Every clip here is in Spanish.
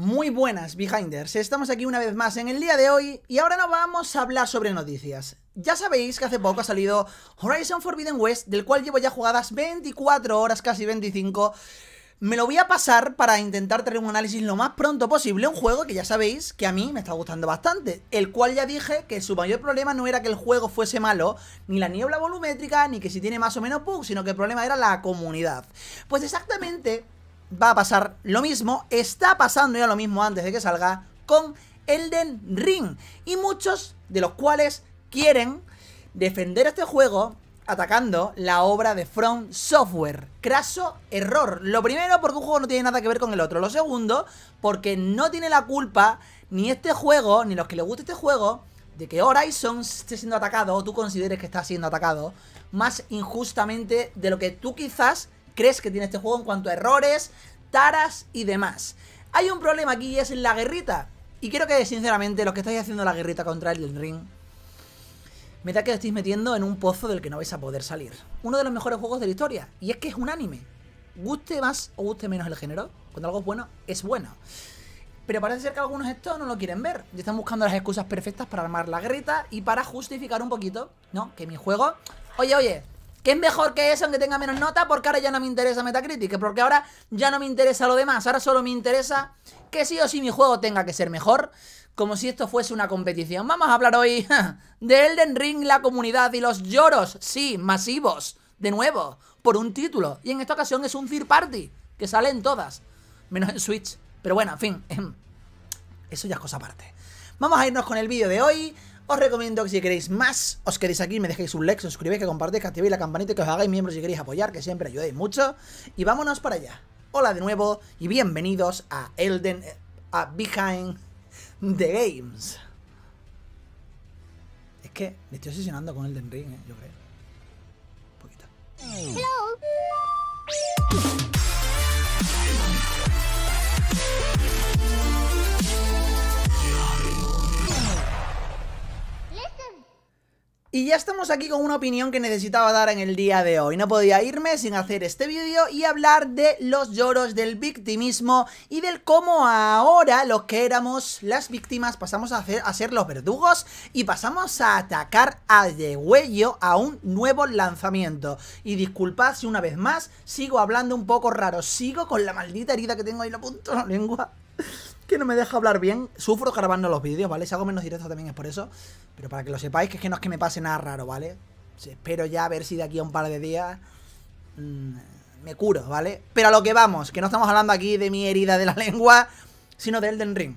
Muy buenas, Behinders. Estamos aquí una vez más en el día de hoy y ahora nos vamos a hablar sobre noticias. Ya sabéis que hace poco ha salido Horizon Forbidden West, del cual llevo ya jugadas 24 horas, casi 25. Me lo voy a pasar para intentar tener un análisis lo más pronto posible. Un juego que ya sabéis que a mí me está gustando bastante. El cual ya dije que su mayor problema no era que el juego fuese malo, ni la niebla volumétrica, ni que si tiene más o menos bugs, sino que el problema era la comunidad. Pues exactamente va a pasar lo mismo, está pasando ya lo mismo antes de que salga con Elden Ring. Y muchos de los cuales quieren defender este juego atacando la obra de From Software. Craso error. Lo primero porque un juego no tiene nada que ver con el otro. Lo segundo porque no tiene la culpa ni este juego, ni los que le guste este juego, de que Horizon esté siendo atacado o tú consideres que está siendo atacado más injustamente de lo que tú quizás crees que tiene este juego en cuanto a errores, taras y demás. Hay un problema aquí y es la guerrita. Y quiero que, sinceramente, los que estáis haciendo la guerrita contra el Ring, me que os estáis metiendo en un pozo del que no vais a poder salir. Uno de los mejores juegos de la historia. Y es que es un anime. Guste más o guste menos el género, cuando algo es bueno, es bueno. Pero parece ser que algunos esto no lo quieren ver. Y están buscando las excusas perfectas para armar la guerrita y para justificar un poquito, ¿no? Que mi juego... Oye, oye, es mejor que eso aunque tenga menos nota, porque ahora ya no me interesa Metacritic, porque ahora ya no me interesa lo demás, ahora solo me interesa que sí o sí mi juego tenga que ser mejor, como si esto fuese una competición. Vamos a hablar hoy de Elden Ring, la comunidad y los lloros, sí, masivos, de nuevo, por un título, y en esta ocasión es un third party, que sale en todas, menos en Switch, pero bueno, en fin, eso ya es cosa aparte. Vamos a irnos con el vídeo de hoy. Os recomiendo que si queréis más, os queréis aquí, me dejéis un like, suscribáis, que compartáis, que activéis la campanita y que os hagáis miembros si queréis apoyar, que siempre ayudáis mucho. Y vámonos para allá. Hola de nuevo y bienvenidos a Elden... a Behind the Games. Es que me estoy obsesionando con Elden Ring, eh, yo creo. Un poquito. Y ya estamos aquí con una opinión que necesitaba dar en el día de hoy. No podía irme sin hacer este vídeo y hablar de los lloros del victimismo y del cómo ahora los que éramos las víctimas pasamos a, hacer, a ser los verdugos y pasamos a atacar a degüello a un nuevo lanzamiento. Y disculpad si una vez más sigo hablando un poco raro, sigo con la maldita herida que tengo ahí en la punta de la lengua que no me deja hablar bien. Sufro grabando los vídeos, ¿vale? Si hago menos directos también es por eso. Pero para que lo sepáis, que es que no es que me pase nada raro, ¿vale? Espero ya a ver si de aquí a un par de días mm, me curo, ¿vale? Pero a lo que vamos, que no estamos hablando aquí de mi herida de la lengua, sino de Elden Ring.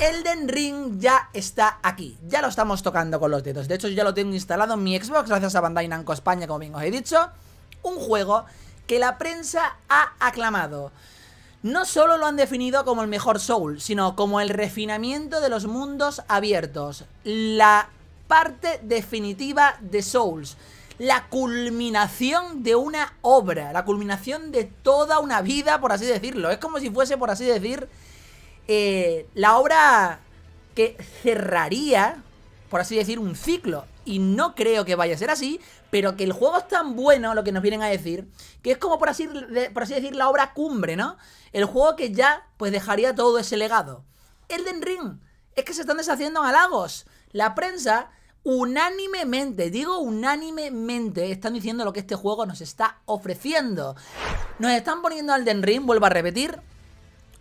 Elden Ring ya está aquí, ya lo estamos tocando con los dedos. De hecho, ya lo tengo instalado en mi Xbox gracias a Bandai Namco España, como bien os he dicho. Un juego que la prensa ha aclamado no solo lo han definido como el mejor Soul, sino como el refinamiento de los mundos abiertos, la parte definitiva de Souls, la culminación de una obra, la culminación de toda una vida, por así decirlo. Es como si fuese, por así decir, eh, la obra que cerraría, por así decir, un ciclo. Y no creo que vaya a ser así, pero que el juego es tan bueno, lo que nos vienen a decir, que es como por así, por así decir la obra cumbre, ¿no? El juego que ya pues dejaría todo ese legado. Elden Ring, es que se están deshaciendo halagos. La prensa unánimemente, digo unánimemente, están diciendo lo que este juego nos está ofreciendo. Nos están poniendo Elden Ring, vuelvo a repetir,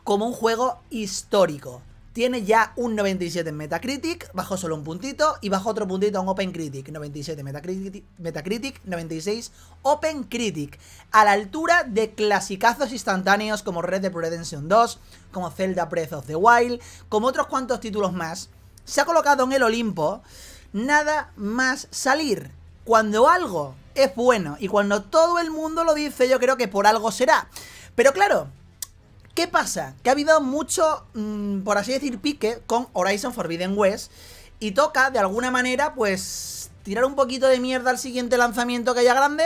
como un juego histórico. Tiene ya un 97 en Metacritic, bajó solo un puntito y bajó otro puntito en Open Critic. 97 Metacritic, Metacritic 96 Open Critic. A la altura de clasicazos instantáneos como Red Dead Redemption 2, como Zelda Breath of the Wild, como otros cuantos títulos más. Se ha colocado en el Olimpo nada más salir. Cuando algo es bueno y cuando todo el mundo lo dice, yo creo que por algo será. Pero claro, ¿Qué pasa? Que ha habido mucho, mm, por así decir, pique con Horizon Forbidden West. Y toca, de alguna manera, pues tirar un poquito de mierda al siguiente lanzamiento que haya grande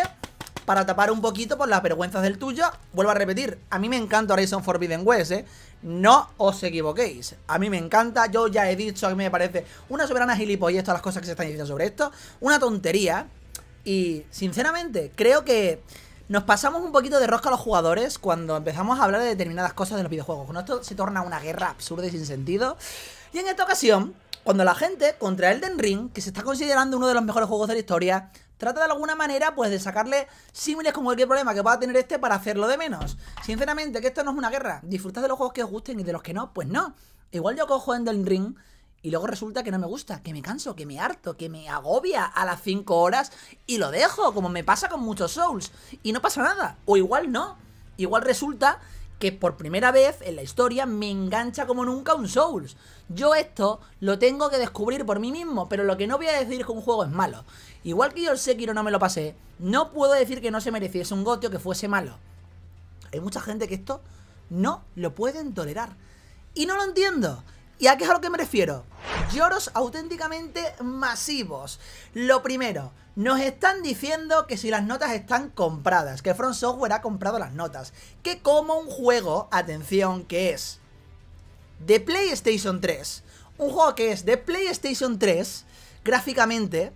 para tapar un poquito por las vergüenzas del tuyo. Vuelvo a repetir, a mí me encanta Horizon Forbidden West, ¿eh? No os equivoquéis. A mí me encanta, yo ya he dicho que me parece una soberana gilipollez todas las cosas que se están diciendo sobre esto, una tontería. Y, sinceramente, creo que nos pasamos un poquito de rosca a los jugadores cuando empezamos a hablar de determinadas cosas de los videojuegos. Esto se torna una guerra absurda y sin sentido. Y en esta ocasión, cuando la gente contra Elden Ring, que se está considerando uno de los mejores juegos de la historia, trata de alguna manera pues de sacarle símiles con cualquier problema que pueda tener este para hacerlo de menos. Sinceramente, que esto no es una guerra. Disfrutad de los juegos que os gusten y de los que no, pues no. Igual yo cojo Elden Ring y luego resulta que no me gusta, que me canso, que me harto, que me agobia a las 5 horas y lo dejo, como me pasa con muchos Souls. Y no pasa nada, o igual no. Igual resulta que por primera vez en la historia me engancha como nunca un Souls. Yo esto lo tengo que descubrir por mí mismo, pero lo que no voy a decir es que un juego es malo. Igual que yo el Sekiro no me lo pasé, no puedo decir que no se mereciese un gotio que fuese malo. Hay mucha gente que esto no lo pueden tolerar. Y no lo entiendo. ¿Y a qué es a lo que me refiero? Lloros auténticamente masivos. Lo primero, nos están diciendo que si las notas están compradas, que Front Software ha comprado las notas, que como un juego, atención, que es de PlayStation 3, un juego que es de PlayStation 3, gráficamente,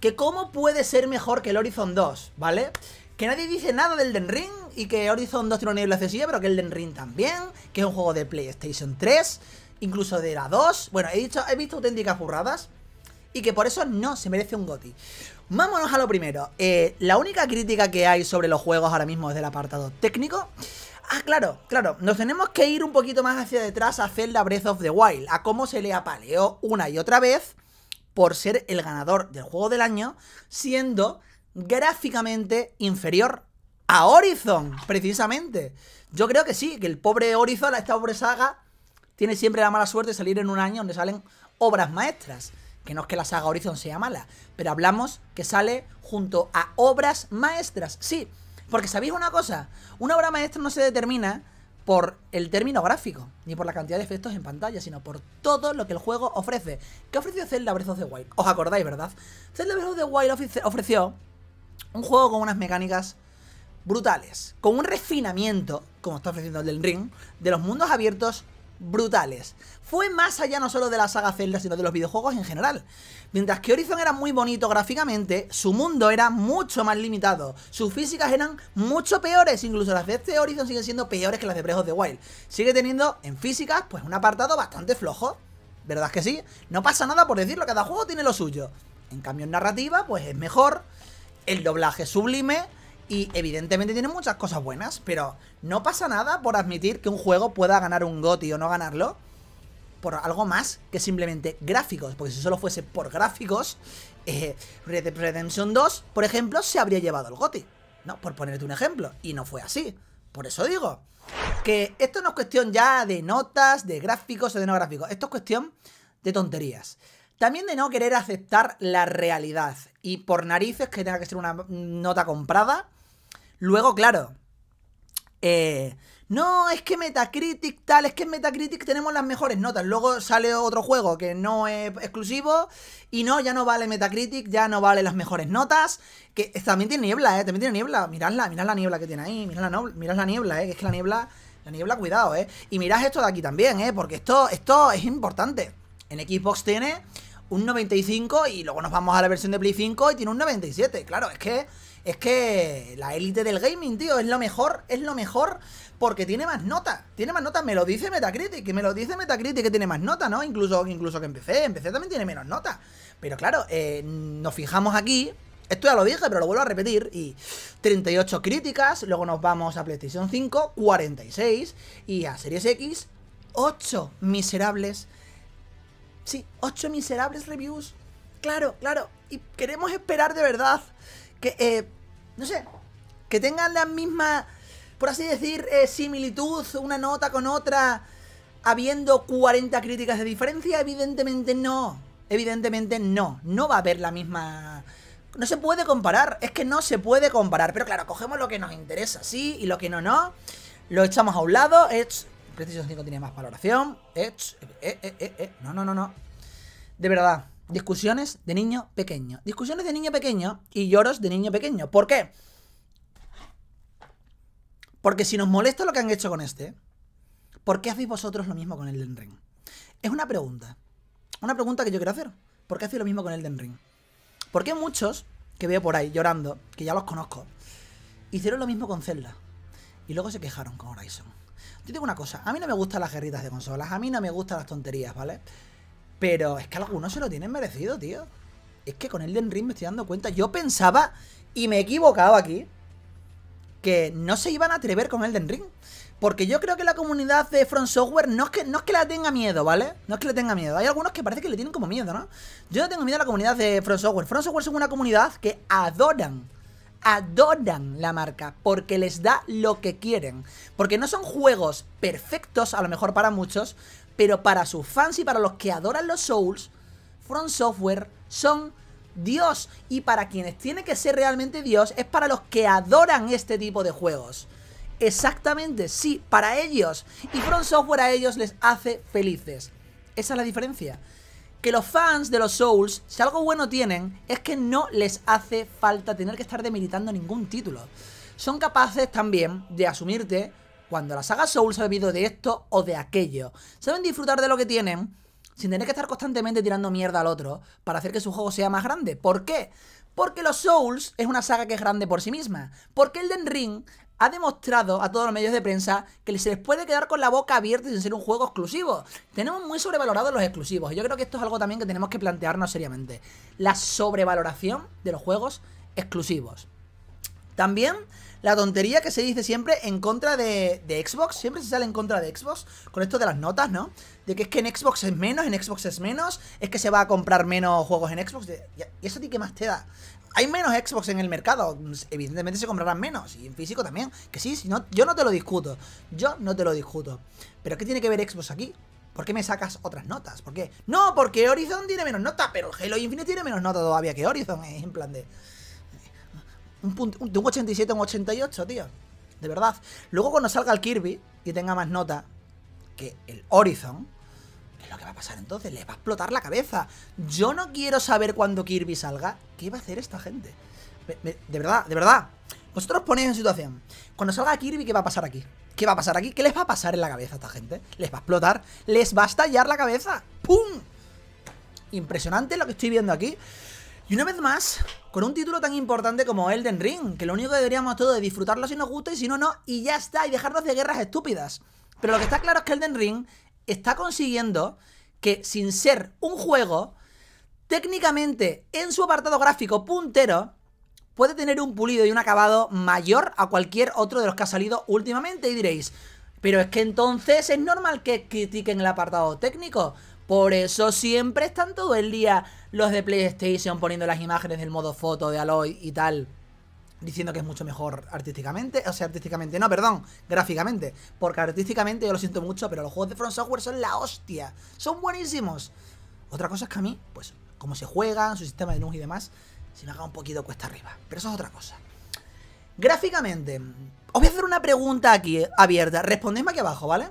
que cómo puede ser mejor que el Horizon 2, ¿vale? Que nadie dice nada del Den Ring y que Horizon 2 tiene una nivel accesible, pero que el Den Ring también, que es un juego de PlayStation 3 incluso de la 2. Bueno, he, dicho, he visto auténticas burradas y que por eso no se merece un GOTI. Vámonos a lo primero. Eh, la única crítica que hay sobre los juegos ahora mismo es del apartado técnico. Ah, claro, claro, nos tenemos que ir un poquito más hacia detrás a Zelda Breath of the Wild, a cómo se le apaleó una y otra vez por ser el ganador del juego del año, siendo gráficamente inferior a Horizon, precisamente. Yo creo que sí, que el pobre Horizon, esta pobre saga, tiene siempre la mala suerte de salir en un año donde salen obras maestras. Que no es que la saga Horizon sea mala, pero hablamos que sale junto a obras maestras. Sí, porque sabéis una cosa, una obra maestra no se determina por el término gráfico, ni por la cantidad de efectos en pantalla, sino por todo lo que el juego ofrece. ¿Qué ofreció Zelda Breath of the Wild? ¿Os acordáis, verdad? Zelda Breath of the Wild ofreció un juego con unas mecánicas brutales, con un refinamiento, como está ofreciendo el del Ring, de los mundos abiertos brutales. Fue más allá no solo de la saga Zelda, sino de los videojuegos en general. Mientras que Horizon era muy bonito gráficamente, su mundo era mucho más limitado. Sus físicas eran mucho peores, incluso las de este Horizon siguen siendo peores que las de Breath of the Wild. Sigue teniendo en físicas pues un apartado bastante flojo. ¿Verdad que sí? No pasa nada por decirlo, cada juego tiene lo suyo. En cambio en narrativa pues es mejor, el doblaje sublime y evidentemente tiene muchas cosas buenas, pero no pasa nada por admitir que un juego pueda ganar un GOTY o no ganarlo por algo más que simplemente gráficos. Porque si solo fuese por gráficos, eh, Red Redemption 2, por ejemplo, se habría llevado el GOTY. ¿No? Por ponerte un ejemplo. Y no fue así. Por eso digo que esto no es cuestión ya de notas, de gráficos o de no gráficos. Esto es cuestión de tonterías. También de no querer aceptar la realidad. Y por narices que tenga que ser una nota comprada Luego, claro, eh, no, es que Metacritic tal, es que en Metacritic tenemos las mejores notas. Luego sale otro juego que no es exclusivo y no, ya no vale Metacritic, ya no vale las mejores notas. Que también tiene niebla, ¿eh? También tiene niebla. Miradla, mirad la niebla que tiene ahí, mirad la, la niebla, ¿eh? Que es que la niebla, la niebla, cuidado, ¿eh? Y mirad esto de aquí también, ¿eh? Porque esto, esto es importante. En Xbox tiene un 95 y luego nos vamos a la versión de Play 5 y tiene un 97. Claro, es que es que la élite del gaming, tío, es lo mejor, es lo mejor porque tiene más nota. Tiene más nota, me lo dice Metacritic, que me lo dice Metacritic que tiene más nota, ¿no? Incluso, incluso que empecé, empecé también tiene menos nota. Pero claro, eh, nos fijamos aquí. Esto ya lo dije, pero lo vuelvo a repetir. Y 38 críticas, luego nos vamos a PlayStation 5, 46. Y a Series X, 8 miserables. Sí, 8 miserables reviews. Claro, claro. Y queremos esperar de verdad que eh, no sé, que tengan la misma, por así decir, eh, similitud, una nota con otra, habiendo 40 críticas de diferencia, evidentemente no, evidentemente no, no va a haber la misma... No se puede comparar, es que no se puede comparar, pero claro, cogemos lo que nos interesa, sí, y lo que no, no, lo echamos a un lado, es... Preciso 5 tiene más valoración, es... Eh eh, eh, eh, no, no, no, no, de verdad. Discusiones de niño pequeño. Discusiones de niño pequeño y lloros de niño pequeño. ¿Por qué? Porque si nos molesta lo que han hecho con este, ¿por qué hacéis vosotros lo mismo con el Den Ring? Es una pregunta. Una pregunta que yo quiero hacer. ¿Por qué hacéis lo mismo con el Den Ring? Porque muchos que veo por ahí llorando, que ya los conozco, hicieron lo mismo con Zelda? Y luego se quejaron con Horizon. Yo digo una cosa, a mí no me gustan las guerritas de consolas, a mí no me gustan las tonterías, ¿vale? Pero es que algunos se lo tienen merecido, tío. Es que con Elden Ring me estoy dando cuenta. Yo pensaba, y me he equivocado aquí, que no se iban a atrever con Elden Ring. Porque yo creo que la comunidad de Front Software no es que, no es que la tenga miedo, ¿vale? No es que le tenga miedo. Hay algunos que parece que le tienen como miedo, ¿no? Yo no tengo miedo a la comunidad de Front Software. Front Software es una comunidad que adoran. Adoran la marca porque les da lo que quieren. Porque no son juegos perfectos, a lo mejor para muchos, pero para sus fans y para los que adoran los Souls, Front Software son Dios. Y para quienes tiene que ser realmente Dios es para los que adoran este tipo de juegos. Exactamente, sí, para ellos. Y Front Software a ellos les hace felices. Esa es la diferencia. Que los fans de los Souls, si algo bueno tienen, es que no les hace falta tener que estar demilitando ningún título. Son capaces también de asumirte cuando la saga Souls ha bebido de esto o de aquello. Saben disfrutar de lo que tienen sin tener que estar constantemente tirando mierda al otro para hacer que su juego sea más grande. ¿Por qué? Porque los Souls es una saga que es grande por sí misma. Porque Elden Ring ha demostrado a todos los medios de prensa que se les puede quedar con la boca abierta sin ser un juego exclusivo. Tenemos muy sobrevalorados los exclusivos. Y Yo creo que esto es algo también que tenemos que plantearnos seriamente. La sobrevaloración de los juegos exclusivos. También la tontería que se dice siempre en contra de, Xbox. Siempre se sale en contra de Xbox con esto de las notas, ¿no? De que es que en Xbox es menos, en Xbox es menos, es que se va a comprar menos juegos en Xbox. ¿Y eso a ti qué más te da? Hay menos Xbox en el mercado, evidentemente se comprarán menos, y en físico también. Que sí, no, yo no te lo discuto, yo no te lo discuto. Pero ¿qué tiene que ver Xbox aquí? ¿Por qué me sacas otras notas? ¿Por qué? No, porque Horizon tiene menos nota, pero Halo Infinite tiene menos nota todavía que Horizon. en plan de... Un punto, de un 87 a un 88, tío. De verdad. Luego cuando salga el Kirby y tenga más nota que el Horizon, ¿qué es lo que va a pasar entonces? Les va a explotar la cabeza. Yo no quiero saber cuando Kirby salga qué va a hacer esta gente. de verdad, de verdad. Vosotros ponéis en situación. Cuando salga Kirby, ¿qué va a pasar aquí? ¿Qué va a pasar aquí? ¿Qué les va a pasar en la cabeza a esta gente? ¿Les va a explotar? ¿Les va a estallar la cabeza? ¡Pum! Impresionante lo que estoy viendo aquí. Y una vez más, con un título tan importante como Elden Ring, que lo único que deberíamos todo es disfrutarlo si nos gusta y si no, no, y ya está, y dejarnos de guerras estúpidas. Pero lo que está claro es que Elden Ring está consiguiendo que, sin ser un juego, técnicamente en su apartado gráfico puntero, puede tener un pulido y un acabado mayor a cualquier otro de los que ha salido últimamente. Y diréis, pero es que entonces es normal que critiquen el apartado técnico. Por eso siempre están todo el día los de PlayStation poniendo las imágenes del modo foto de Aloy y tal. Diciendo que es mucho mejor artísticamente. O sea, artísticamente, no, perdón, gráficamente. Porque artísticamente yo lo siento mucho, pero los juegos de Front Software son la hostia. Son buenísimos. Otra cosa es que a mí, pues, cómo se juegan, su sistema de luz y demás, se me haga un poquito cuesta arriba. Pero eso es otra cosa. Gráficamente, os voy a hacer una pregunta aquí abierta. Respondedme aquí abajo, ¿vale?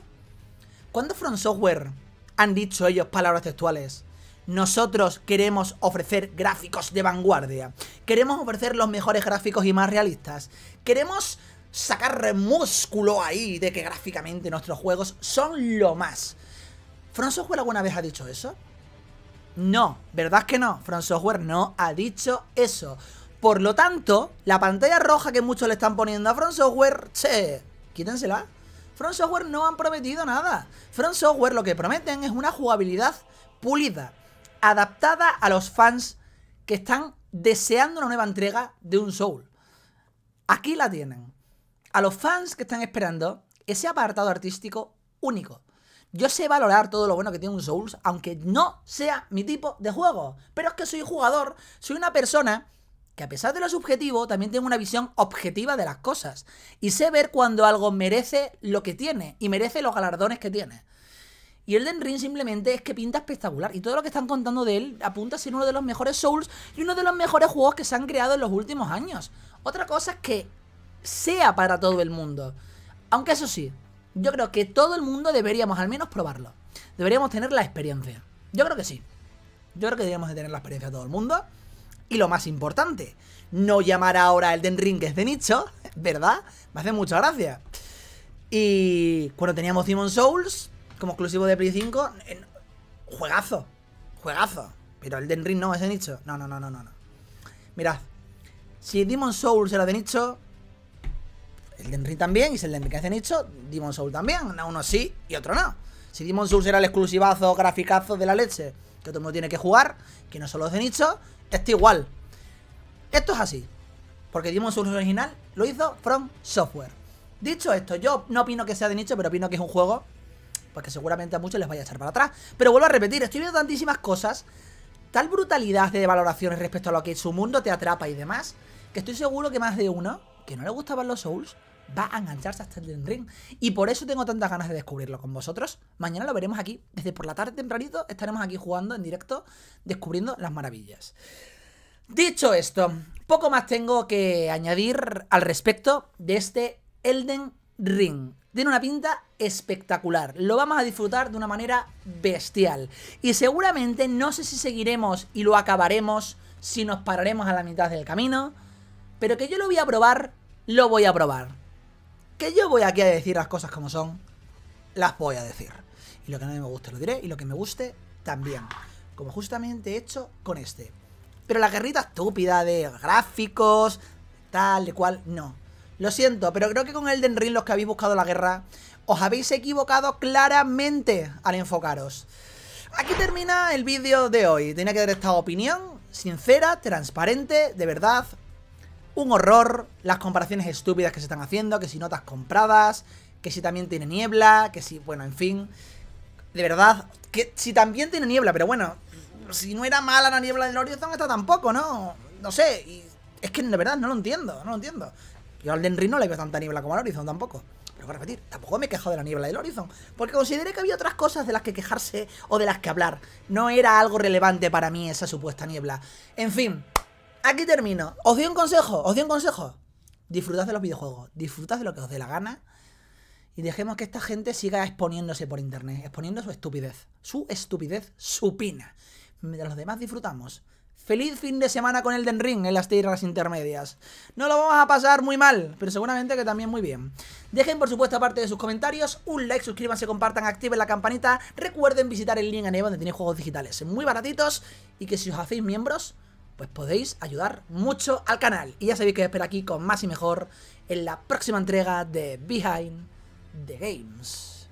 ¿Cuándo Front Software han dicho ellos palabras textuales. Nosotros queremos ofrecer gráficos de vanguardia. Queremos ofrecer los mejores gráficos y más realistas. Queremos sacar músculo ahí de que gráficamente nuestros juegos son lo más. ¿Front Software alguna vez ha dicho eso? No, ¿verdad que no? Front Software no ha dicho eso. Por lo tanto, la pantalla roja que muchos le están poniendo a Front Software, che, quítensela. Front Software no han prometido nada. From Software lo que prometen es una jugabilidad pulida, adaptada a los fans que están deseando una nueva entrega de un Soul. Aquí la tienen. A los fans que están esperando ese apartado artístico único. Yo sé valorar todo lo bueno que tiene un Souls, aunque no sea mi tipo de juego. Pero es que soy jugador, soy una persona que a pesar de lo subjetivo, también tengo una visión objetiva de las cosas. Y sé ver cuando algo merece lo que tiene y merece los galardones que tiene. Y Elden Ring simplemente es que pinta espectacular. Y todo lo que están contando de él apunta a ser uno de los mejores Souls y uno de los mejores juegos que se han creado en los últimos años. Otra cosa es que sea para todo el mundo. Aunque eso sí, yo creo que todo el mundo deberíamos al menos probarlo. Deberíamos tener la experiencia. Yo creo que sí. Yo creo que deberíamos de tener la experiencia de todo el mundo. Y lo más importante, no llamar ahora el Den Ring que es de nicho, ¿verdad? Me hace mucha gracia. Y cuando teníamos Demon Souls, como exclusivo de Play 5, juegazo, juegazo. Pero el Den Ring no es de nicho. No, no, no, no, no. Mirad, si Demon Souls era de nicho, el Den también, y si el Den Ring es de nicho, Demon Souls también. Uno sí y otro no. Si Demon Souls era el exclusivazo, graficazo de la leche todo el mundo tiene que jugar, que no solo es de nicho, está igual. Esto es así, porque Demon Souls original lo hizo From Software. Dicho esto, yo no opino que sea de nicho, pero opino que es un juego porque pues seguramente a muchos les vaya a echar para atrás. Pero vuelvo a repetir, estoy viendo tantísimas cosas, tal brutalidad de valoraciones respecto a lo que su mundo te atrapa y demás, que estoy seguro que más de uno que no le gustaban los Souls va a engancharse hasta el ring. Y por eso tengo tantas ganas de descubrirlo con vosotros. Mañana lo veremos aquí. Desde por la tarde tempranito estaremos aquí jugando en directo, descubriendo las maravillas. Dicho esto, poco más tengo que añadir al respecto de este Elden Ring. Tiene una pinta espectacular. Lo vamos a disfrutar de una manera bestial. Y seguramente no sé si seguiremos y lo acabaremos, si nos pararemos a la mitad del camino. Pero que yo lo voy a probar, lo voy a probar que yo voy aquí a decir las cosas como son, las voy a decir. Y lo que no me guste lo diré, y lo que me guste también. Como justamente he hecho con este. Pero la guerrita estúpida de gráficos, tal, de cual, no. Lo siento, pero creo que con Elden Ring los que habéis buscado la guerra, os habéis equivocado claramente al enfocaros. Aquí termina el vídeo de hoy. Tenía que dar esta opinión sincera, transparente, de verdad, un horror, las comparaciones estúpidas que se están haciendo, que si notas compradas, que si también tiene niebla, que si, bueno, en fin. De verdad, que si también tiene niebla, pero bueno, si no era mala la niebla del Horizon, esta tampoco, ¿no? No sé, y es que de verdad no lo entiendo, no lo entiendo. Yo al Denry no le veo tanta niebla como al Horizon tampoco. Pero voy repetir, tampoco me he quejado de la niebla del Horizon, porque consideré que había otras cosas de las que quejarse o de las que hablar. No era algo relevante para mí esa supuesta niebla. En fin, aquí termino. Os doy un consejo, os doy un consejo. Disfrutad de los videojuegos, disfrutad de lo que os dé la gana y dejemos que esta gente siga exponiéndose por internet, exponiendo su estupidez, su estupidez supina. Mientras los demás disfrutamos. Feliz fin de semana con Elden Ring en las tierras intermedias. No lo vamos a pasar muy mal, pero seguramente que también muy bien. Dejen por supuesto parte de sus comentarios, un like, suscríbanse, compartan, activen la campanita. Recuerden visitar el link en donde tiene juegos digitales muy baratitos y que si os hacéis miembros pues podéis ayudar mucho al canal. Y ya sabéis que os espero aquí con más y mejor en la próxima entrega de Behind the Games.